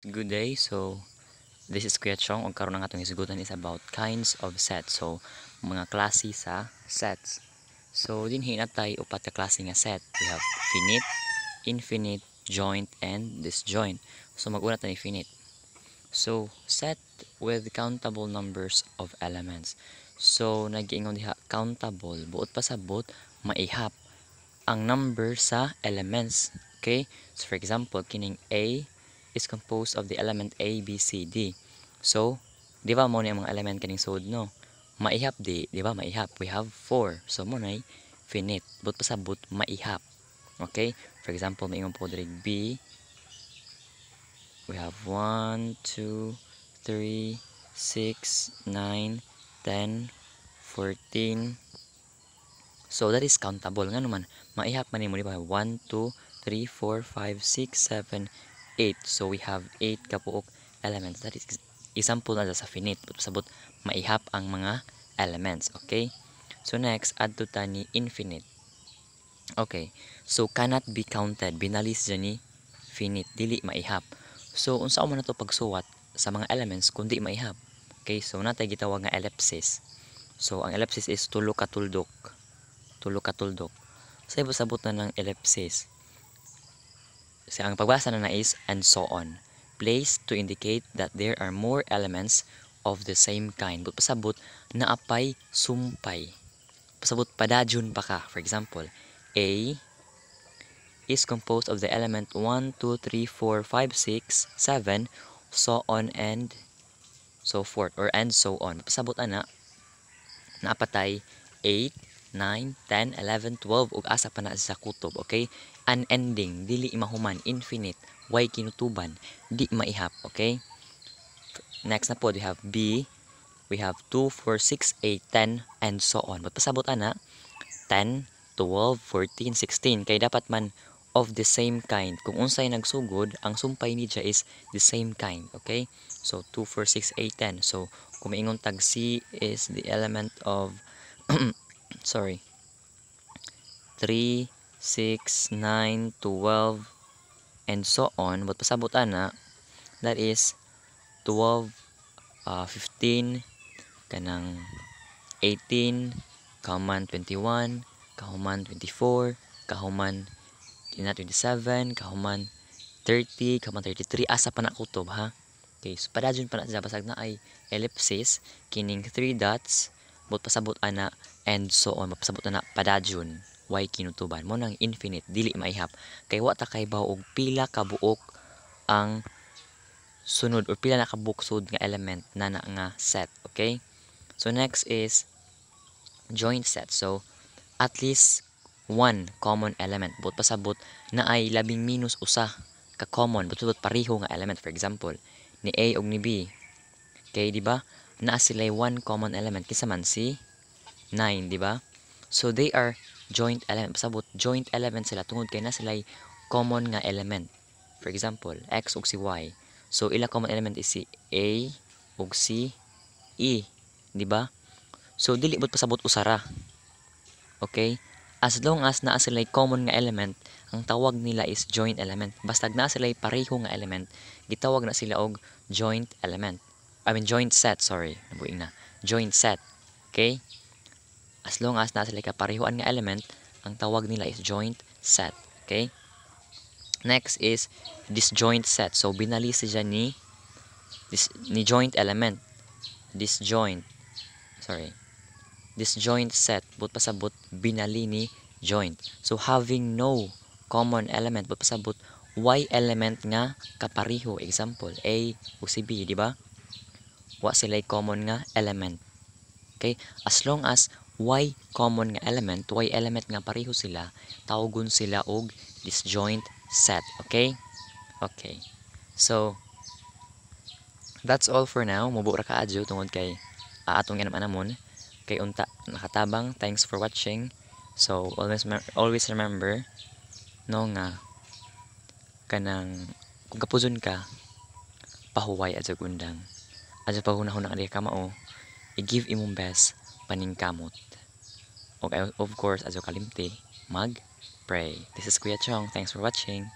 Good day. So, this is Kuya Chong. Ang karoon ng atong isugutan is about kinds of sets. So, mga klase sa sets. So, din hinatay upat ka klase nga set. We have finite, infinite, joint, and disjoint. So, mag-una tayo finite. So, set with countable numbers of elements. So, nag-iingon diha countable. Buot pa sa buot, maihap ang number sa elements. Okay? So, for example, kining A, is composed of the element A, B, C, D. So, di ba mo na yung mga element kaning sod, no? Maihap di, di ba? Maihap. We have four. So, mo na finite. But pasabot, maihap. Okay? For example, may ingon po B. We have 1, 2, 3, 6, 9, 10, 14. So, that is countable. Nga naman, maihap man mo, di ba? 1, 2, 3, 4, 5, 6, 7, 8. So we have 8 kapuok elements. That is example na sa finite. sabot maihap ang mga elements. Okay? So next, add to tani infinite. Okay. So cannot be counted. Binalis dyan ni finite. Dili maihap. So unsa mo na to pagsuwat sa mga elements kundi maihap. Okay? So natay gitawag nga ellipsis. So ang ellipsis is tulo ka tuldok. Tulo katuldok Sa so, ibang sabot na ng ellipsis ang pagbasa na na is and so on. Place to indicate that there are more elements of the same kind. But pasabot, naapay, sumpay. Pasabot, padajun pa ka. For example, A is composed of the element 1, 2, 3, 4, 5, 6, 7, so on and so forth. Or and so on. Pasabot, ana, naapatay, 8, 9, 10, 11, 12, ug asa pa na sa kutob. Okay? unending, dili imahuman, infinite, way kinutuban, di maihap, okay? Next na po, we have B, we have 2, 4, 6, 8, 10, and so on. But pasabot ana, 10, 12, 14, 16, kay dapat man of the same kind. Kung unsay nagsugod, ang sumpay ni siya is the same kind, okay? So, 2, 4, 6, 8, 10. So, kung kumingon tag C is the element of, sorry, 3, 6, 9, 12, and so on. But pasabot ana, that is 12, uh, 15, kanang 18, kahuman 21, kahuman 24, kahuman 27, kahuman 30, kahuman 33, asa pa na kutob ha? Okay, so para dyan pa na basag na ay ellipsis, kining 3 dots, but pasabot ana, and so on, mapasabot ana, padadyon way kinutuban mo ng infinite dili maihap kay wa ta kay og pila ka buok ang sunod or pila na ka buksod nga element na na nga set okay so next is joint set so at least one common element but pasabot na ay labing minus usa ka common but pareho nga element for example ni A og ni B Okay, di ba? Na sila one common element kinsa man si 9, di ba? So they are joint element. Pasabot, joint element sila tungod kay na sila common nga element. For example, x ug si y. So ila common element is si a ug si e, di ba? So dili bud pasabot usara. Okay? As long as naa sila common nga element, ang tawag nila is joint element. Basta na sila pareho nga element, gitawag na sila og joint element. I mean joint set, sorry. Nabuing na. Joint set. Okay? as long as nasa like kaparehoan nga element, ang tawag nila is joint set. Okay? Next is disjoint set. So, binali siya ni, dis, ni joint element. Disjoint. Sorry. Disjoint set. But pasabot, binali ni joint. So, having no common element. But pasabot, y element nga kapariho. Example, A o si B, di ba? Wa sila common nga element. Okay? As long as Y common nga element, Y element nga pareho sila, tawgon sila og disjoint set. Okay? Okay. So, that's all for now. Mubura ka adyo tungod kay uh, atong inam-anamon. Kay unta, nakatabang. Thanks for watching. So, always, always remember, no nga, kanang, kung kapuzon ka, pahuway at gundang. At sa pahuna-huna ka mao, i-give imong best paningkamot. O eh, of course, as yung kalimti, mag-pray. This is Kuya Chong. Thanks for watching.